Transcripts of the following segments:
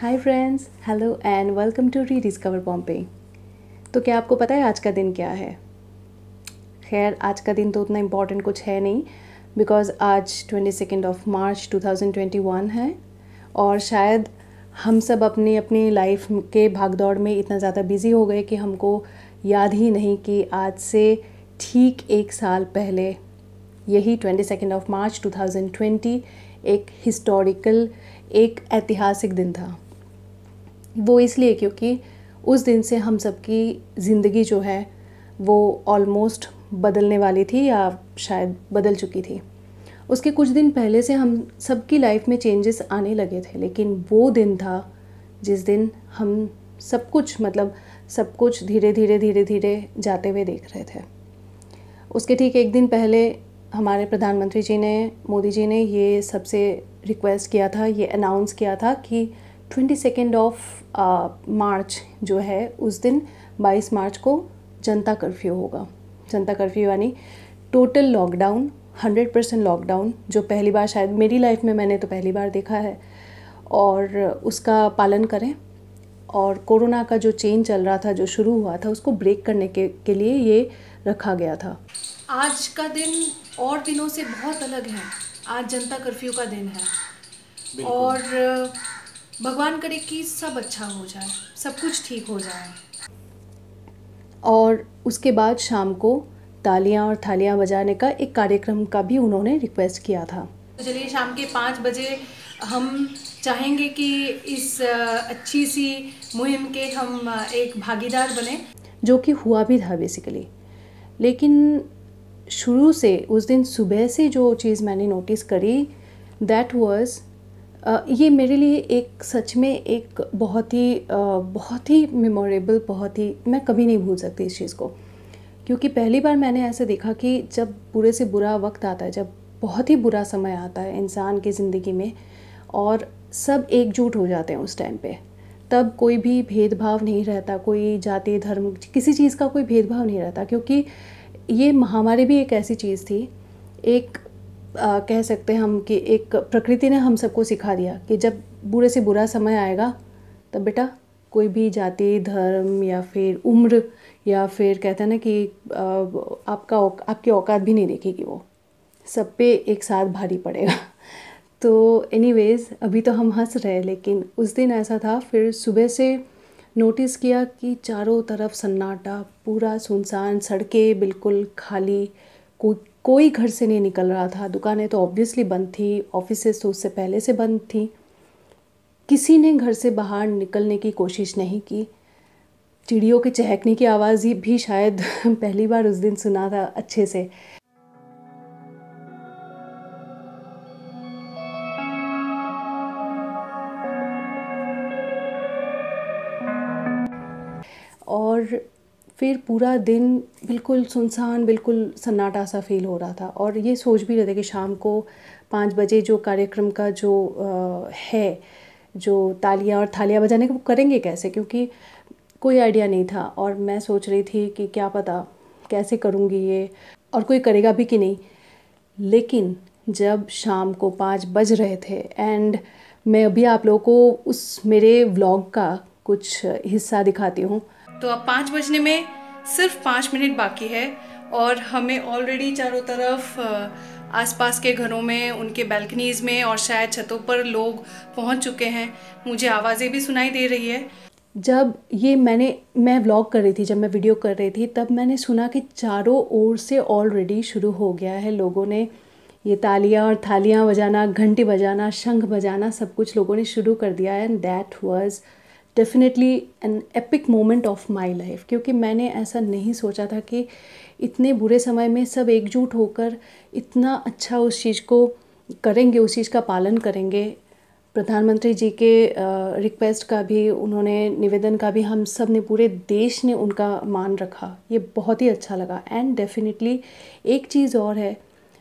Hi friends hello and welcome to rediscover Bombay तो क्या आपको पता है आज का दिन क्या है खैर आज का दिन तो उतना इम्पॉर्टेंट कुछ है नहीं बिकॉज आज twenty second of March two thousand twenty one है और शायद हम सब अपनी अपनी लाइफ के भागदौड़ में इतना ज़्यादा बिज़ी हो गए कि हमको याद ही नहीं कि आज से ठीक एक साल पहले यही twenty second of March two thousand twenty एक हिस्टोरिकल एक ऐतिहासिक दिन था वो इसलिए क्योंकि उस दिन से हम सबकी ज़िंदगी जो है वो ऑलमोस्ट बदलने वाली थी या शायद बदल चुकी थी उसके कुछ दिन पहले से हम सबकी लाइफ में चेंजेस आने लगे थे लेकिन वो दिन था जिस दिन हम सब कुछ मतलब सब कुछ धीरे धीरे धीरे धीरे जाते हुए देख रहे थे उसके ठीक एक दिन पहले हमारे प्रधानमंत्री जी ने मोदी जी ने ये सबसे रिक्वेस्ट किया था ये अनाउंस किया था कि ट्वेंटी सेकेंड ऑफ मार्च जो है उस दिन बाईस मार्च को जनता कर्फ्यू होगा जनता कर्फ्यू यानी total lockdown hundred percent lockdown जो पहली बार शायद मेरी लाइफ में मैंने तो पहली बार देखा है और उसका पालन करें और कोरोना का जो चेन चल रहा था जो शुरू हुआ था उसको ब्रेक करने के, के लिए ये रखा गया था आज का दिन और दिनों से बहुत अलग है आज जनता कर्फ्यू का दिन है और भगवान करे कि सब अच्छा हो जाए सब कुछ ठीक हो जाए और उसके बाद शाम को तालियां और थालियां बजाने का एक कार्यक्रम का भी उन्होंने रिक्वेस्ट किया था तो चलिए शाम के पाँच बजे हम चाहेंगे कि इस अच्छी सी मुहिम के हम एक भागीदार बने जो कि हुआ भी था बेसिकली लेकिन शुरू से उस दिन सुबह से जो चीज़ मैंने नोटिस करी दैट वाज ये मेरे लिए एक सच में एक बहुत ही बहुत ही मेमोरेबल बहुत ही मैं कभी नहीं भूल सकती इस चीज़ को क्योंकि पहली बार मैंने ऐसे देखा कि जब बुरे से बुरा वक्त आता है जब बहुत ही बुरा समय आता है इंसान की ज़िंदगी में और सब एकजुट हो जाते हैं उस टाइम पे तब कोई भी भेदभाव नहीं रहता कोई जाति धर्म किसी चीज़ का कोई भेदभाव नहीं रहता क्योंकि ये महामारी भी एक ऐसी चीज़ थी एक आ, कह सकते हैं हम कि एक प्रकृति ने हम सबको सिखा दिया कि जब बुरे से बुरा समय आएगा तब बेटा कोई भी जाति धर्म या फिर उम्र या फिर कहते हैं ना कि आ, आपका आपकी औकात भी नहीं देखेगी वो सब पे एक साथ भारी पड़ेगा तो एनीवेज़ अभी तो हम हंस रहे लेकिन उस दिन ऐसा था फिर सुबह से नोटिस किया कि चारों तरफ सन्नाटा पूरा सुनसान सड़कें बिल्कुल खाली कोई कोई घर से नहीं निकल रहा था दुकानें तो ऑब्वियसली बंद थी ऑफिसेस तो उससे पहले से बंद थी किसी ने घर से बाहर निकलने की कोशिश नहीं की चिड़ियों के चहकने की आवाज़ ही भी शायद पहली बार उस दिन सुना था अच्छे से फिर पूरा दिन बिल्कुल सुनसान बिल्कुल सन्नाटा सा फील हो रहा था और ये सोच भी रहे थे कि शाम को पाँच बजे जो कार्यक्रम का जो आ, है जो तालियाँ और थालियाँ बजाने का वो करेंगे कैसे क्योंकि कोई आइडिया नहीं था और मैं सोच रही थी कि क्या पता कैसे करूँगी ये और कोई करेगा भी कि नहीं लेकिन जब शाम को पाँच बज रहे थे एंड मैं अभी आप लोगों को उस मेरे व्लॉग का कुछ हिस्सा दिखाती हूँ तो अब पाँच बजने में सिर्फ पाँच मिनट बाकी है और हमें ऑलरेडी चारों तरफ आसपास के घरों में उनके बैल्कनीज़ में और शायद छतों पर लोग पहुंच चुके हैं मुझे आवाज़ें भी सुनाई दे रही है जब ये मैंने मैं व्लॉग कर रही थी जब मैं वीडियो कर रही थी तब मैंने सुना कि चारों ओर से ऑलरेडी शुरू हो गया है लोगों ने ये तालियां और थालियां बजाना घंटी बजाना शंख बजाना सब कुछ लोगों ने शुरू कर दिया है and that was definitely an epic moment of my life क्योंकि मैंने ऐसा नहीं सोचा था कि इतने बुरे समय में सब एकजुट होकर इतना अच्छा उस चीज़ को करेंगे उस चीज़ का पालन करेंगे प्रधानमंत्री जी के रिक्वेस्ट का भी उन्होंने निवेदन का भी हम सब ने पूरे देश ने उनका मान रखा ये बहुत ही अच्छा लगा एंड डेफिनेटली एक चीज़ और है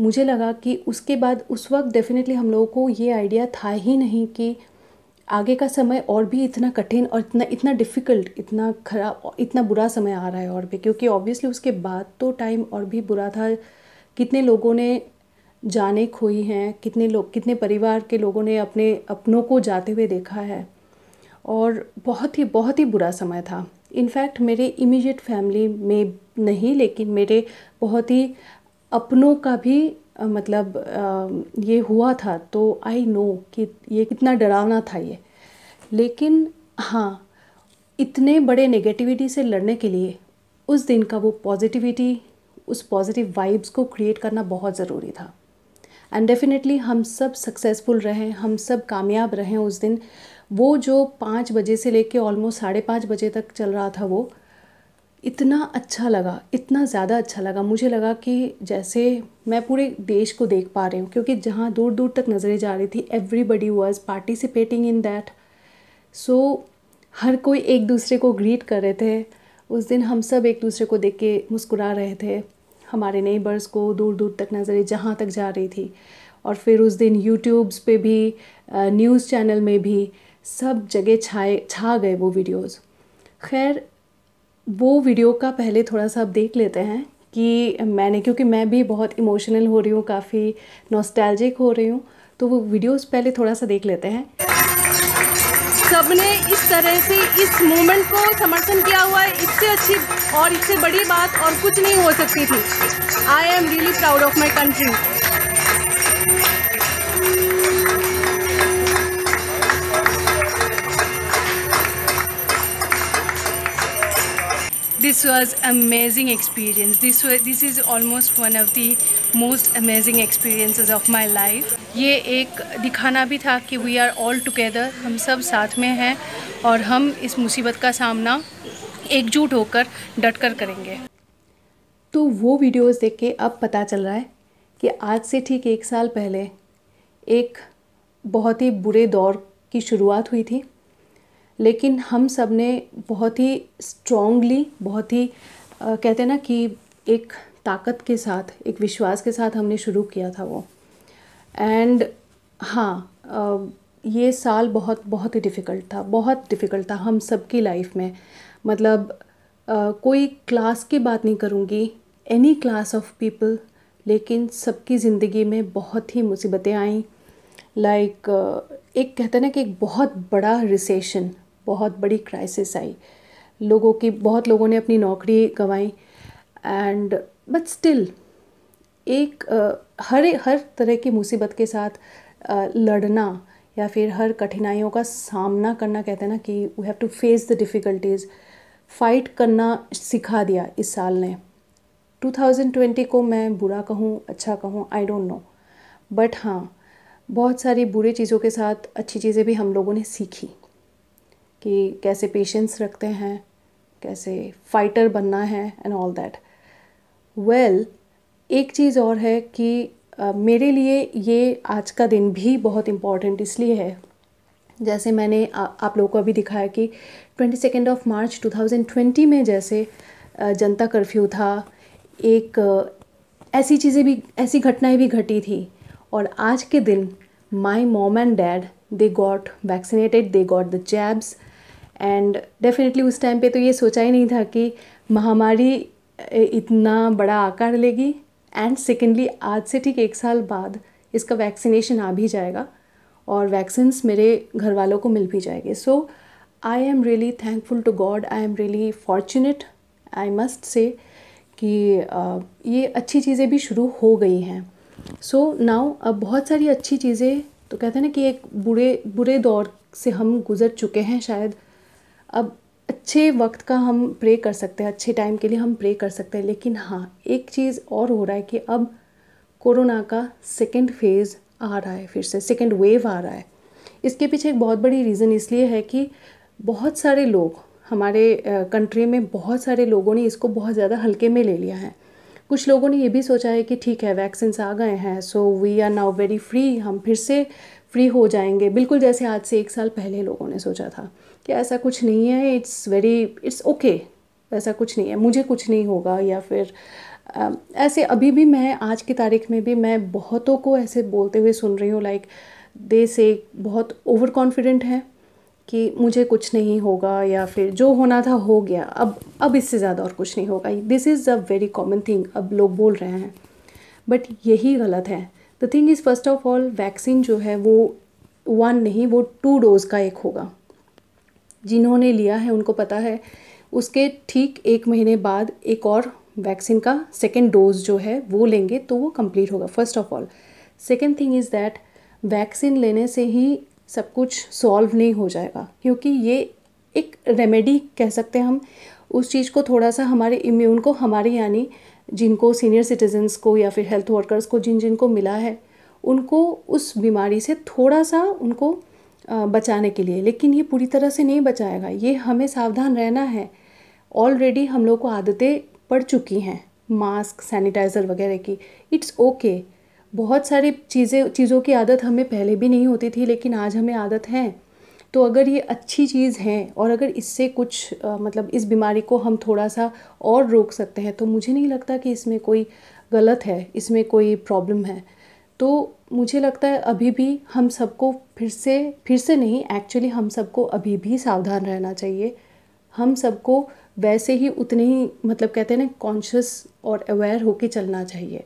मुझे लगा कि उसके बाद उस वक्त डेफिनेटली हम लोगों को ये आइडिया था ही नहीं कि आगे का समय और भी इतना कठिन और इतना इतना डिफ़िकल्ट इतना खराब इतना बुरा समय आ रहा है और भी क्योंकि ऑब्वियसली उसके बाद तो टाइम और भी बुरा था कितने लोगों ने जाने खोई हैं कितने लोग कितने परिवार के लोगों ने अपने अपनों को जाते हुए देखा है और बहुत ही बहुत ही बुरा समय था इनफैक्ट मेरे इमीडिएट फैमिली में नहीं लेकिन मेरे बहुत ही अपनों का भी मतलब ये हुआ था तो आई नो कि ये कितना डरावना था ये लेकिन हाँ इतने बड़े नेगेटिविटी से लड़ने के लिए उस दिन का वो पॉजिटिविटी उस पॉजिटिव वाइब्स को क्रिएट करना बहुत ज़रूरी था एंड डेफिनेटली हम सब सक्सेसफुल रहें हम सब कामयाब रहें उस दिन वो जो पाँच बजे से लेके ऑलमोस्ट साढ़े पाँच बजे तक चल रहा था वो इतना अच्छा लगा इतना ज़्यादा अच्छा लगा मुझे लगा कि जैसे मैं पूरे देश को देख पा रही हूँ क्योंकि जहाँ दूर दूर तक नज़रें जा रही थी everybody was participating in that so हर कोई एक दूसरे को ग्रीट कर रहे थे उस दिन हम सब एक दूसरे को देख के मुस्कुरा रहे थे हमारे नेबर्स को दूर दूर तक नज़रें जहाँ तक जा रही थी और फिर उस दिन यूट्यूब्स पे भी न्यूज़ चैनल में भी सब जगह छाए छा गए वो वीडियोस खैर वो वीडियो का पहले थोड़ा सा आप देख लेते हैं कि मैंने क्योंकि मैं भी बहुत इमोशनल हो रही हूँ काफ़ी नॉस्टैल्जिक हो रही हूँ तो वो वीडियोस पहले थोड़ा सा देख लेते हैं सबने इस तरह से इस मूवमेंट को समर्थन किया हुआ है इससे अच्छी और इससे बड़ी बात और कुछ नहीं हो सकती थी I am really proud of my country this was amazing experience this was, this is almost one of the most amazing experiences of my life ye ek dikhana bhi tha ki we are all together hum sab साथ mein hain aur hum is musibat ka samna ekjut hokar dat kar karenge to wo videos dekh ke ab pata chal raha hai ki aaj se theek एक saal pehle ek bahut hi bure daur ki shuruaat hui thi लेकिन हम सब ने बहुत ही strongly बहुत ही आ, कहते हैं ना कि एक ताकत के साथ एक विश्वास के साथ हमने शुरू किया था वो एंड हाँ आ, ये साल बहुत बहुत ही डिफ़िकल्ट था बहुत डिफ़िकल्ट था हम सब की लाइफ में मतलब आ, कोई क्लास की बात नहीं करूँगी एनी क्लास ऑफ पीपल लेकिन सबकी ज़िंदगी में बहुत ही मुसीबतें आईं लाइक like, एक कहते ना कि एक बहुत बड़ा रिसेशन बहुत बड़ी क्राइसिस आई लोगों की बहुत लोगों ने अपनी नौकरी गंवाई एंड बट स्टिल एक uh, हर हर तरह की मुसीबत के साथ uh, लड़ना या फिर हर कठिनाइयों का सामना करना कहते हैं ना कि we have to face the difficulties fight करना सिखा दिया इस साल ने 2020 को मैं बुरा कहूँ अच्छा कहूँ आई डोंट नो बट हाँ बहुत सारी बुरे चीज़ों के साथ अच्छी चीज़ें भी हम लोगों ने सीखी कि कैसे पेशेंस रखते हैं कैसे फाइटर बनना है एंड ऑल दैट वेल एक चीज़ और है कि uh, मेरे लिए ये आज का दिन भी बहुत इम्पॉर्टेंट इसलिए है जैसे मैंने आ, आप लोगों को अभी दिखाया कि twenty second of March two thousand twenty में जैसे जनता कर्फ्यू था एक ऐसी चीज़ें भी ऐसी घटनाएं भी घटी थी और आज के दिन my mom and dad they got vaccinated they got the jabs and definitely उस टाइम पे तो ये सोचा ही नहीं था कि महामारी इतना बड़ा आकार लेगी एंड सेकेंडली आज से ठीक एक साल बाद इसका वैक्सीनेशन आ भी जाएगा और वैक्सीन्स मेरे घर वालों को मिल भी जाएंगे so I am really thankful to God I am really fortunate I must say कि uh, ये अच्छी चीज़ें भी शुरू हो गई हैं सो नाउ अब बहुत सारी अच्छी चीज़ें तो कहते हैं ना कि एक बुरे बुरे दौर से हम गुज़र चुके हैं शायद अब अच्छे वक्त का हम प्रे कर सकते हैं अच्छे टाइम के लिए हम प्रे कर सकते हैं लेकिन हाँ एक चीज़ और हो रहा है कि अब कोरोना का सेकेंड फेज़ आ रहा है फिर से सेकेंड वेव आ रहा है इसके पीछे एक बहुत बड़ी रीज़न इसलिए है कि बहुत सारे लोग हमारे कंट्री में बहुत सारे लोगों ने इसको बहुत ज़्यादा हल्के में ले लिया है कुछ लोगों ने ये भी सोचा है कि ठीक है वैक्सीन्स आ गए हैं so we are now very free हम फिर से फ्री हो जाएंगे बिल्कुल जैसे आज से एक साल पहले लोगों ने सोचा था कि ऐसा कुछ नहीं है इट्स वेरी इट्स ओके ऐसा कुछ नहीं है मुझे कुछ नहीं होगा या फिर ऐसे अभी भी मैं आज की तारीख में भी मैं बहुतों को ऐसे बोलते हुए सुन रही हूँ लाइक दे से बहुत ओवर कॉन्फिडेंट है कि मुझे कुछ नहीं होगा या फिर जो होना था हो गया अब अब इससे ज़्यादा और कुछ नहीं होगा this is a very common thing अब लोग बोल रहे हैं बट यही गलत है the thing is first of all vaccine जो है वो वन नहीं वो टू डोज़ का एक होगा जिन्होंने लिया है उनको पता है उसके ठीक एक महीने बाद एक और वैक्सीन का सेकेंड डोज जो है वो लेंगे तो वो कंप्लीट होगा first of all second thing is that vaccine लेने से ही सब कुछ सॉल्व नहीं हो जाएगा क्योंकि ये एक रेमेडी कह सकते हैं हम उस चीज़ को थोड़ा सा हमारे इम्यून को हमारे यानी जिनको सीनियर सिटीजन्स को या फिर हेल्थ वर्कर्स को जिन जिनको मिला है उनको उस बीमारी से थोड़ा सा उनको बचाने के लिए लेकिन ये पूरी तरह से नहीं बचाएगा ये हमें सावधान रहना है ऑलरेडी हम लोग को आदतें पड़ चुकी हैं मास्क सैनिटाइज़र वगैरह की इट्स ओके okay. बहुत सारी चीज़ें चीज़ों की आदत हमें पहले भी नहीं होती थी लेकिन आज हमें आदत है तो अगर ये अच्छी चीज़ है और अगर इससे कुछ आ, मतलब इस बीमारी को हम थोड़ा सा और रोक सकते हैं तो मुझे नहीं लगता कि इसमें कोई गलत है इसमें कोई प्रॉब्लम है तो मुझे लगता है अभी भी हम सबको फिर से फिर से नहीं एक्चुअली हम सबको अभी भी सावधान रहना चाहिए हम सबको वैसे ही उतने ही मतलब कहते हैं ना कॉन्शियस और अवेयर होके चलना चाहिए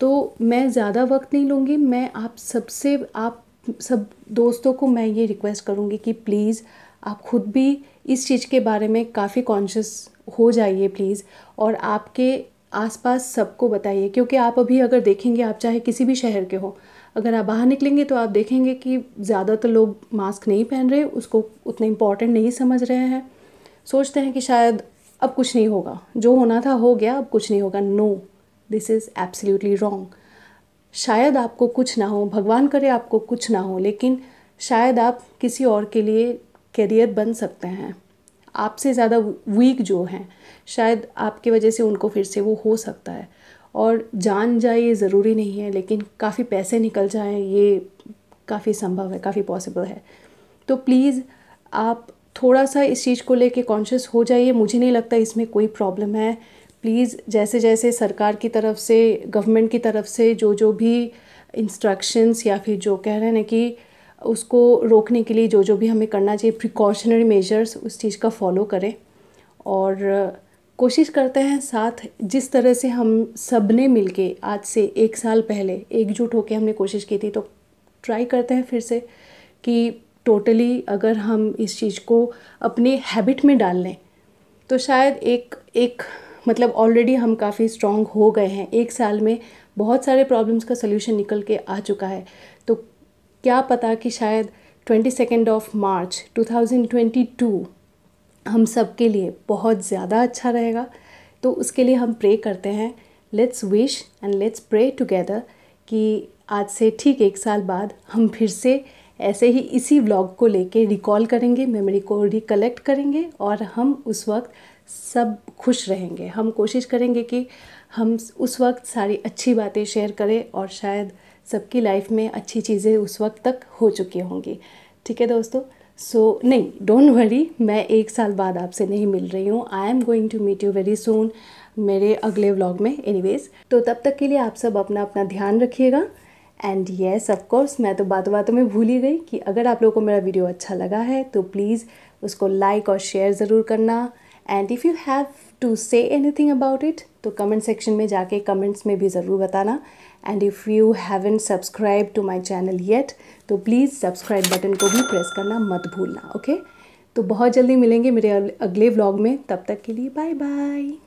तो मैं ज़्यादा वक्त नहीं लूँगी मैं आप सबसे आप सब दोस्तों को मैं ये रिक्वेस्ट करूँगी कि प्लीज़ आप खुद भी इस चीज़ के बारे में काफ़ी कॉन्शियस हो जाइए प्लीज़ और आपके आसपास सबको बताइए क्योंकि आप अभी अगर देखेंगे आप चाहे किसी भी शहर के हो अगर आप बाहर निकलेंगे तो आप देखेंगे कि ज़्यादातर लोग मास्क नहीं पहन रहे उसको उतना इम्पॉर्टेंट नहीं समझ रहे हैं सोचते हैं कि शायद अब कुछ नहीं होगा जो होना था हो गया अब कुछ नहीं होगा no this is absolutely wrong शायद आपको कुछ ना हो भगवान करे आपको कुछ ना हो लेकिन शायद आप किसी और के लिए करियर बन सकते हैं आपसे ज़्यादा वीक जो हैं शायद आपकी वजह से उनको फिर से वो हो सकता है और जान जाए ये ज़रूरी नहीं है लेकिन काफ़ी पैसे निकल जाएँ ये काफ़ी संभव है काफ़ी पॉसिबल है तो प्लीज़ आप थोड़ा सा इस चीज़ को लेके कॉन्शियस हो जाइए मुझे नहीं लगता इसमें कोई प्रॉब्लम है प्लीज़ जैसे जैसे सरकार की तरफ से गवर्नमेंट की तरफ से जो जो भी इंस्ट्रक्शंस या फिर जो कह रहे हैं कि उसको रोकने के लिए जो जो भी हमें करना चाहिए प्रिकॉशनरी मेजर्स उस चीज़ का फॉलो करें और कोशिश करते हैं साथ जिस तरह से हम सब ने मिल के आज से एक साल पहले एकजुट होकर हमने कोशिश की थी तो ट्राई करते हैं फिर से कि टोटली अगर हम इस चीज़ को अपने हैबिट में डाल लें तो शायद एक एक मतलब ऑलरेडी हम काफ़ी स्ट्रांग हो गए हैं एक साल में बहुत सारे प्रॉब्लम्स का सोल्यूशन निकल के आ चुका है तो क्या पता कि शायद twenty second of March two thousand twenty two हम सब के लिए बहुत ज़्यादा अच्छा रहेगा तो उसके लिए हम प्रे करते हैं let's wish and let's pray together कि आज से ठीक एक साल बाद हम फिर से ऐसे ही इसी व्लॉग को लेके रिकॉल करेंगे मेमोरी को रिकलेक्ट करेंगे और हम उस वक्त सब खुश रहेंगे हम कोशिश करेंगे कि हम उस वक्त सारी अच्छी बातें शेयर करें और शायद सबकी लाइफ में अच्छी चीज़ें उस वक्त तक हो चुकी होंगी ठीक है दोस्तों सो so, नहीं डोंट वरी मैं एक साल बाद आपसे नहीं मिल रही हूँ I am going to meet you very soon मेरे अगले व्लॉग में एनी तो तब तक के लिए आप सब अपना अपना ध्यान रखिएगा एंड येस ऑफकोर्स मैं तो बातों बातों में भूल ही गई कि अगर आप लोगों को मेरा वीडियो अच्छा लगा है तो प्लीज़ उसको लाइक और शेयर ज़रूर करना and if you have to say anything about it तो कमेंट सेक्शन में जाके कमेंट्स में भी ज़रूर बताना and if you haven't subscribe to my channel yet तो प्लीज़ सब्सक्राइब बटन को भी प्रेस करना मत भूलना ओके okay? तो बहुत जल्दी मिलेंगे मेरे अगले व्लॉग में तब तक के लिए बाय बाय